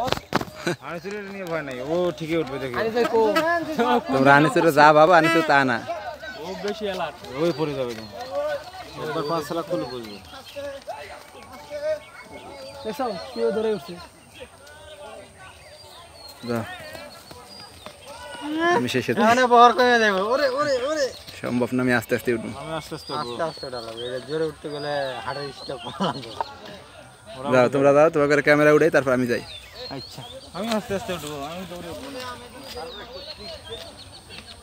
ও বেশি এলাট ওই পড়ে যাবে একবার পাঁচ লাখ খুলে পড়বে দেখো কিও আমি শেষে সম্ভব না আমি আস্তে আস্তে উঠবো আমি আস্তে জোরে উঠতে গেলে হাড়ের যাও তোমরা যাও তোমার ক্যামেরা উঠে তারপর আমি যাই আচ্ছা আমি আস্তে আস্তে উঠবো আমি দৌড়ে